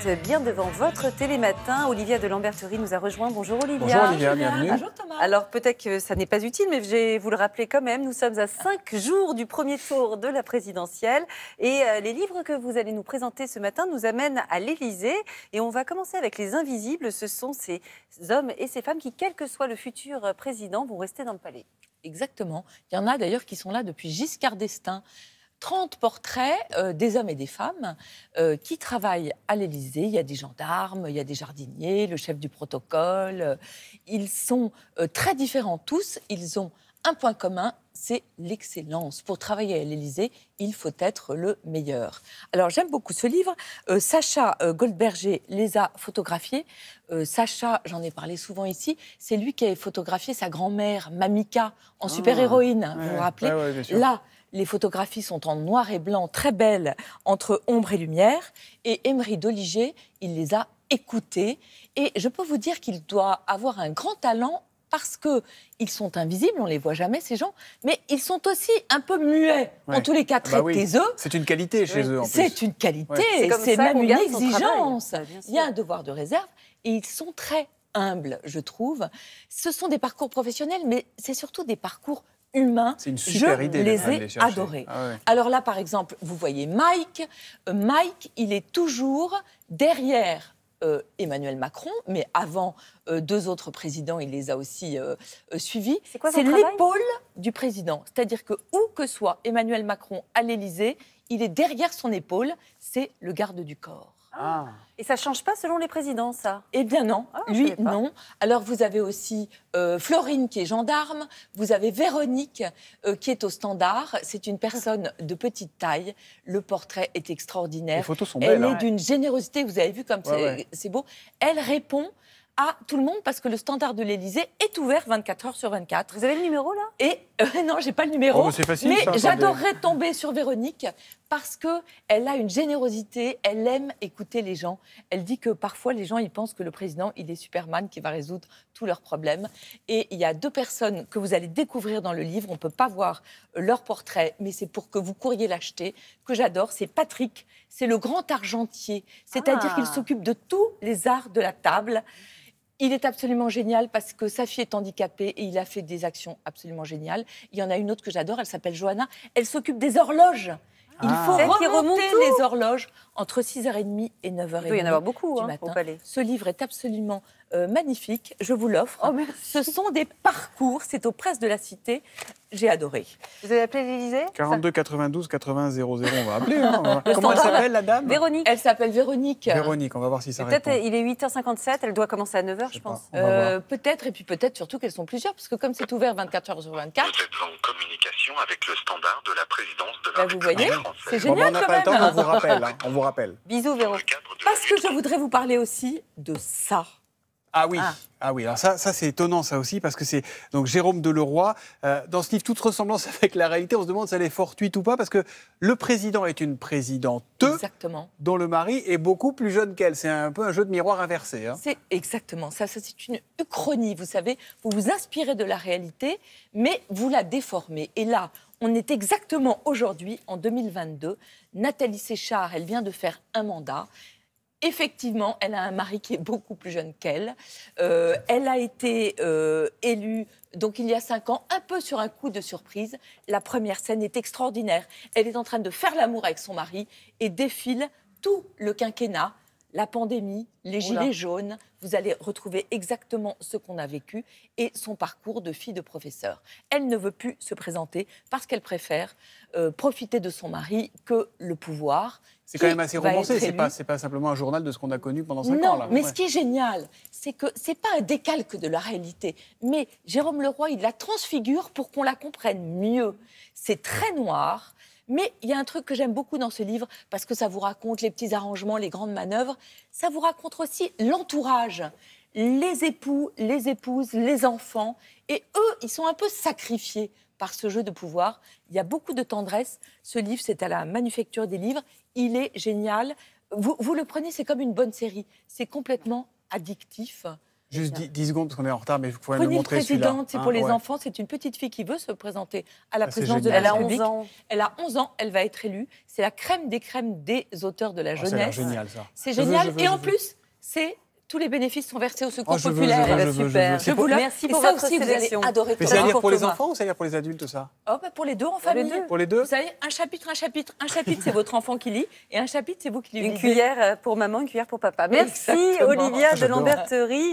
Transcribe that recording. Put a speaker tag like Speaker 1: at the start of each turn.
Speaker 1: vous êtes bien devant votre télématin. Olivia de Lamberterie nous a rejoint. Bonjour Olivia. Bonjour Olivia, bienvenue. Thomas. Alors peut-être que ça n'est pas utile, mais je vais vous le rappeler quand même. Nous sommes à 5 jours du premier tour de la présidentielle. Et euh, les livres que vous allez nous présenter ce matin nous amènent à l'Élysée. Et on va commencer avec Les Invisibles. Ce sont ces hommes et ces femmes qui, quel que soit le futur euh, président, vont rester dans le palais. Exactement. Il y en a d'ailleurs qui sont là depuis Giscard d'Estaing. 30 portraits euh, des hommes et des femmes euh, qui travaillent à l'Élysée. Il y a des gendarmes, il y a des jardiniers, le chef du protocole. Euh, ils sont très différents tous. Ils ont un point commun, c'est l'excellence. Pour travailler à l'Élysée, il faut être le meilleur. Alors j'aime beaucoup ce livre. Sacha Goldberger les a photographiés. Sacha, j'en ai parlé souvent ici, c'est lui qui a photographié sa grand-mère, Mamika, en ah, super-héroïne, hein, vous vous rappelez Là, les photographies sont en noir et blanc, très belles, entre ombre et lumière. Et Emery Doliger, il les a écoutées. Et je peux vous dire qu'il doit avoir un grand talent parce que ils sont invisibles, on ne les voit jamais ces gens, mais ils sont aussi un peu muets. En tous les cas, ah bah très bah C'est une qualité chez eux. C'est une qualité, c'est même une exigence. Il y a un devoir de réserve et ils sont très humbles, je trouve. Ce sont des parcours professionnels, mais c'est surtout des parcours humains. C'est une super je les ai adorés. Ah Alors là, par exemple, vous voyez Mike. Euh, Mike, il est toujours derrière euh, Emmanuel Macron, mais avant euh, deux autres présidents, il les a aussi euh, suivis. C'est l'épaule du président. C'est-à-dire que où que soit Emmanuel Macron à l'Élysée, il est derrière son épaule, c'est le garde du corps. Ah. Et ça change pas selon les présidents, ça Eh bien non, ah, lui non. Alors vous avez aussi euh, Florine qui est gendarme, vous avez Véronique euh, qui est au standard. C'est une personne de petite taille. Le portrait est extraordinaire. Les photos sont belles. Elle est hein. d'une générosité. Vous avez vu comme c'est beau. Elle répond à tout le monde parce que le standard de l'Elysée est ouvert 24 heures sur 24. Vous avez le numéro là Et je euh, non, j'ai pas le numéro. Oh, bah, mais, j'adorerais tomber sur Véronique parce que elle a une générosité, elle aime écouter les gens. Elle dit que parfois les gens ils pensent que le président il est Superman qui va résoudre tous leurs problèmes. Et il y a deux personnes que vous allez découvrir dans le livre. On peut pas voir leur portrait, mais c'est pour que vous courriez l'acheter que j'adore. C'est Patrick, c'est le grand argentier, c'est-à-dire ah. qu'il s'occupe de tous les arts de la table. Il est absolument génial parce que sa fille est handicapée et il a fait des actions absolument géniales. Il y en a une autre que j'adore, elle s'appelle Johanna. Elle s'occupe des horloges. Il ah. faut remonter les horloges entre 6h30 et 9h30. Il peut y en avoir beaucoup hein, Ce livre est absolument euh, magnifique. Je vous l'offre. Oh, Ce sont des parcours. C'est aux presses de la Cité. J'ai adoré. Vous avez appelé l'Élysée 42 92 80 00. On va appeler. Hein, Comment elle s'appelle la dame Véronique. Elle s'appelle Véronique. Véronique. On va voir si ça Peut-être il est 8h57. Elle doit commencer à 9h, je, pense. Euh, peut-être et puis peut-être surtout qu'elles sont plusieurs parce que comme c'est ouvert 24 h sur 24. Vous êtes en communication avec le standard de la présidence de la bah, République Vous voyez, c'est génial. on n'a pas On vous rappelle. Hein, on vous rappelle. Bisous Véronique Parce que je voudrais vous parler aussi de ça. Ah oui, ah. ah. oui. Alors ça, ça c'est étonnant ça aussi parce que c'est donc Jérôme Deleroy euh, dans ce livre toute ressemblance avec la réalité. On se demande si elle est fortuite ou pas parce que le président est une présidente exactement. dont le mari est beaucoup plus jeune qu'elle. C'est un peu un jeu de miroir inversé. Hein. C'est exactement ça. ça c'est une uchronie, vous savez. Vous vous inspirez de la réalité, mais vous la déformez. Et là, on est exactement aujourd'hui en 2022. Nathalie Séchard, elle vient de faire un mandat effectivement, elle a un mari qui est beaucoup plus jeune qu'elle. Euh, elle a été euh, élue, donc il y a cinq ans, un peu sur un coup de surprise. La première scène est extraordinaire. Elle est en train de faire l'amour avec son mari et défile tout le quinquennat, la pandémie, les gilets jaunes. Vous allez retrouver exactement ce qu'on a vécu et son parcours de fille de professeur. Elle ne veut plus se présenter parce qu'elle préfère euh, profiter de son mari que le pouvoir c'est quand même assez romancé, c'est pas, simplement un journal de ce qu'on a connu pendant 5 ans. Non, mais ce qui est génial, c'est que c'est pas un décalque de la réalité, mais Jérôme Leroy, il la transfigure pour qu'on la comprenne mieux. C'est très noir, mais il y a un truc que j'aime beaucoup dans ce livre, parce que ça vous raconte les petits arrangements, les grandes manœuvres, ça vous raconte aussi l'entourage, les époux, les épouses, les enfants, et eux, ils sont un peu sacrifiés par ce jeu de pouvoir. Il y a beaucoup de tendresse. Ce livre, c'est à la manufacture des livres. Il est génial. Vous, vous le prenez, c'est comme une bonne série. C'est complètement addictif. Juste 10, 10, secondes, parce qu'on est en retard, mais il faut me montrer présidente, c'est pour ah, les enfants. C'est une petite fille qui veut se présenter à la ah, présidence de la République. Elle a 11 ans. Elle a 11 ans, elle va être élue. C'est la crème des crèmes des auteurs de la ah, jeunesse. c'est génial, ça. C'est génial. et en plus, c'est tous les bénéfices sont versés au secours ah, populaire. je, veux, je, veux, super. Je, vous merci pour ça votre aussi, vous allez adorer. Mais c'est à pour les enfants ou c'est à dire pour les adultes ça oh, bah, Pour les deux en famille. Pour les deux. Ça y est, Vous savez, un chapitre, un chapitre, un chapitre, c'est votre enfant qui lit et un chapitre, c'est vous qui lui Une cuillère euh, pour maman, une cuillère pour papa. Merci Olivia ah, de Lamberterie.